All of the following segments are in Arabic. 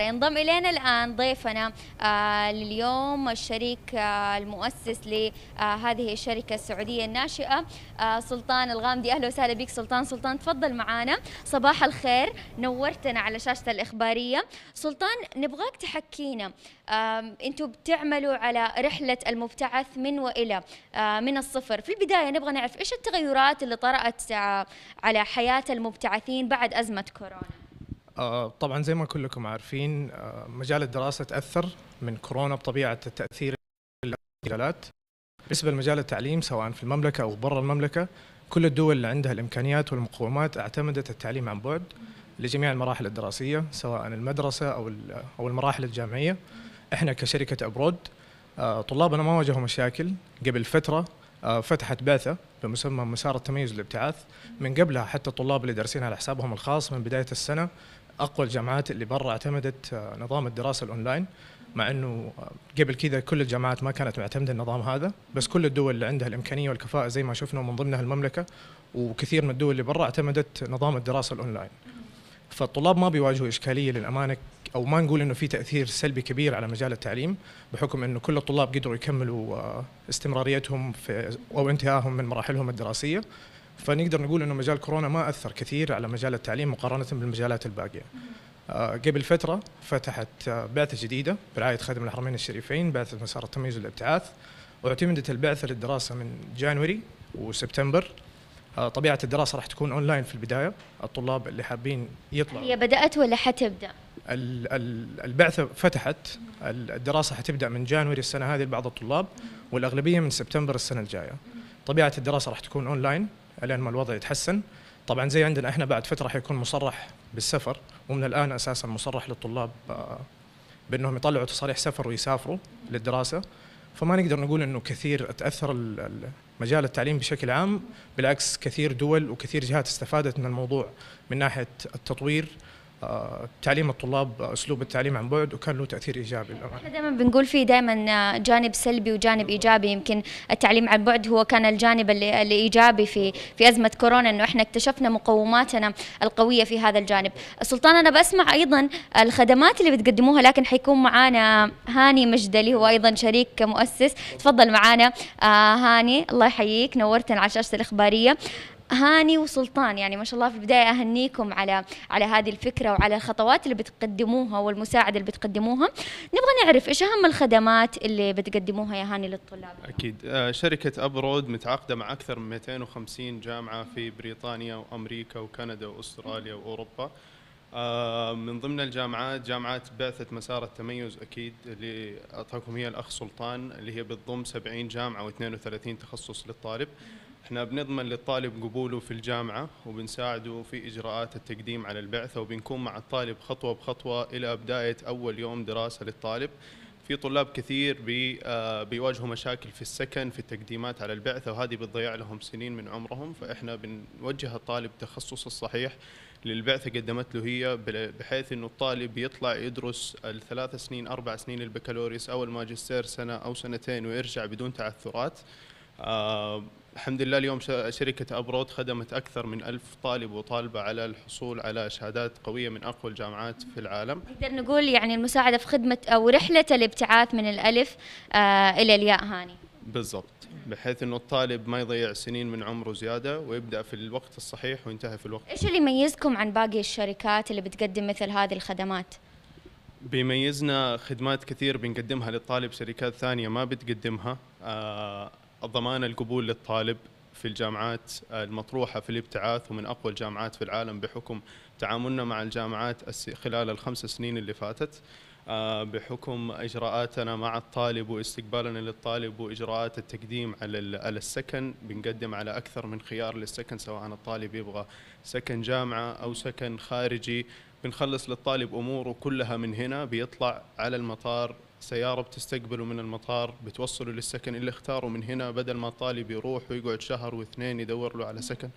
ينضم الينا الان ضيفنا آه لليوم الشريك آه المؤسس لهذه آه الشركه السعوديه الناشئه آه، سلطان الغامدي اهلا وسهلا بك سلطان سلطان تفضل معنا صباح الخير نورتنا على شاشة الاخباريه سلطان نبغاك تحكينا انتم بتعملوا على رحله المبتعث من والى آه، من الصفر في البدايه نبغى نعرف ايش التغيرات اللي طرات آه، على حياه المبتعثين بعد ازمه كورونا آه، طبعا زي ما كلكم عارفين آه، مجال الدراسة تأثر من كورونا بطبيعة التأثير المجالات بالنسبة لمجال التعليم سواء في المملكة أو برا المملكة كل الدول اللي عندها الإمكانيات والمقومات اعتمدت التعليم عن بعد لجميع المراحل الدراسية سواء المدرسة أو أو المراحل الجامعية احنا كشركة أبرود آه، طلابنا ما واجهوا مشاكل قبل فترة فتحت بعثة بمسمى مسار التميز والابتعاث من قبلها حتى الطلاب اللي دارسين على حسابهم الخاص من بداية السنة اقوى الجامعات اللي برا اعتمدت آه، نظام الدراسه الاونلاين مع انه آه، قبل كذا كل الجامعات ما كانت معتمده النظام هذا بس كل الدول اللي عندها الامكانيه والكفاءه زي ما شفنا ومن ضمنها المملكه وكثير من الدول اللي برا اعتمدت نظام الدراسه الاونلاين فالطلاب ما بيواجهوا اشكاليه للامانه او ما نقول انه في تاثير سلبي كبير على مجال التعليم بحكم انه كل الطلاب قدروا يكملوا آه، استمراريتهم في او انتهائهم من مراحلهم الدراسيه فنقدر نقول انه مجال كورونا ما اثر كثير على مجال التعليم مقارنه بالمجالات الباقيه. آه، قبل فتره فتحت آه، بعثه جديده برعايه خادم الحرمين الشريفين بعثه مسار التميز والابتعاث واعتمدت البعثه للدراسه من جانوري وسبتمبر آه، طبيعه الدراسه راح تكون اونلاين في البدايه الطلاب اللي حابين يطلعوا هي بدات ولا حتبدا البعثه فتحت الدراسه حتبدا من جانوري السنه هذه لبعض الطلاب والاغلبيه من سبتمبر السنه الجايه طبيعه الدراسه راح تكون اونلاين الين ما الوضع يتحسن طبعا زي عندنا احنا بعد فتره حيكون مصرح بالسفر ومن الان اساسا مصرح للطلاب آه، بانهم يطلعوا تصاريح سفر ويسافروا للدراسه فما نقدر نقول انه كثير تاثر مجال التعليم بشكل عام بالعكس كثير دول وكثير جهات استفادت من الموضوع من ناحيه التطوير تعليم الطلاب اسلوب التعليم عن بعد وكان له تاثير ايجابي للامانه. احنا دائما بنقول في دائما جانب سلبي وجانب ايجابي يمكن التعليم عن بعد هو كان الجانب الايجابي في في ازمه كورونا انه احنا اكتشفنا مقوماتنا القويه في هذا الجانب. السلطان انا بسمع ايضا الخدمات اللي بتقدموها لكن حيكون معانا هاني مجدلي هو ايضا شريك مؤسس، تفضل معانا آه هاني الله يحييك نورتنا على الشاشه الاخباريه. هاني وسلطان يعني ما شاء الله في البداية أهنيكم على على هذه الفكرة وعلى الخطوات اللي بتقدموها والمساعدة اللي بتقدموها نبغى نعرف إيش أهم الخدمات اللي بتقدموها يا هاني للطلاب أكيد آه، شركة أبرود متعاقدة مع أكثر من 250 جامعة في بريطانيا وأمريكا وكندا وأستراليا وأوروبا آه، من ضمن الجامعات جامعة بعثة مسار التميز أكيد اللي أعطاكم هي الأخ سلطان اللي هي بتضم 70 جامعة و32 تخصص للطالب احنا بنضمن للطالب قبوله في الجامعة وبنساعده في إجراءات التقديم على البعثة وبنكون مع الطالب خطوة بخطوة إلى بداية أول يوم دراسة للطالب في طلاب كثير بي آه، بيواجهوا مشاكل في السكن في التقديمات على البعثة وهذه بتضيع لهم سنين من عمرهم فإحنا بنوجه الطالب تخصص الصحيح للبعثة قدمت له هي بحيث أنه الطالب يطلع يدرس الثلاث سنين أربع سنين البكالوريوس أو الماجستير سنة أو سنتين ويرجع بدون تعثرات آه، الحمد لله اليوم شركة أبرود خدمت أكثر من ألف طالب وطالبة على الحصول على شهادات قوية من أقوى الجامعات في العالم نقدر نقول يعني المساعدة في خدمة أو رحلة الابتعاث من الألف آه إلى الياء هاني بالضبط بحيث انه الطالب ما يضيع سنين من عمره زياده ويبدا في الوقت الصحيح وينتهي في الوقت ايش اللي يميزكم عن باقي الشركات اللي بتقدم مثل هذه الخدمات؟ بيميزنا خدمات كثير بنقدمها للطالب شركات ثانيه ما بتقدمها آه ضمان القبول للطالب في الجامعات المطروحة في الابتعاث ومن أقوى الجامعات في العالم بحكم تعاملنا مع الجامعات خلال الخمس سنين اللي فاتت آه، بحكم إجراءاتنا مع الطالب واستقبالنا للطالب وإجراءات التقديم على على السكن بنقدم على أكثر من خيار للسكن سواء الطالب يبغى سكن جامعة أو سكن خارجي بنخلص للطالب أموره كلها من هنا بيطلع على المطار سيارة بتستقبله من المطار بتوصله للسكن اللي اختاره من هنا بدل ما الطالب يروح ويقعد شهر واثنين يدور له على سكن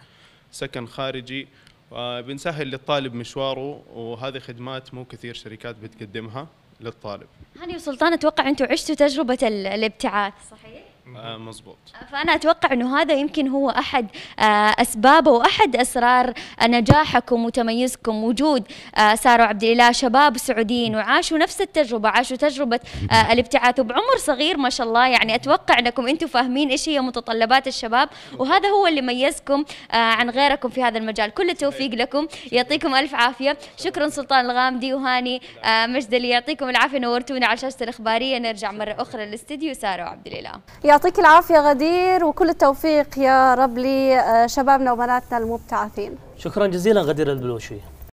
سكن خارجي آه، بنسهل للطالب مشواره وهذه خدمات مو كثير شركات بتقدمها للطالب هاني وسلطان اتوقع انتم عشتوا تجربه الابتعاث صحيح مظبوط آه، فانا اتوقع انه هذا يمكن هو احد آه، اسبابه واحد اسرار نجاحكم وتميزكم وجود آه، سارة عبد الاله شباب سعوديين وعاشوا نفس التجربه عاشوا تجربه الابتعاث وبعمر صغير ما شاء الله يعني اتوقع انكم انتم فاهمين ايش هي متطلبات الشباب وهذا هو اللي ميزكم عن غيركم في هذا المجال كل التوفيق أيوة. لكم يعطيكم الف عافيه شكرا سلطان الغامدي وهاني مجدلي يعطيكم العافيه نورتونا على الشاشه الاخباريه نرجع مره اخرى للاستديو سارة عبد الاله يعطيك العافية غدير وكل التوفيق يا رب لشبابنا آه، وبناتنا المبتعثين شكرا جزيلا غدير البلوشي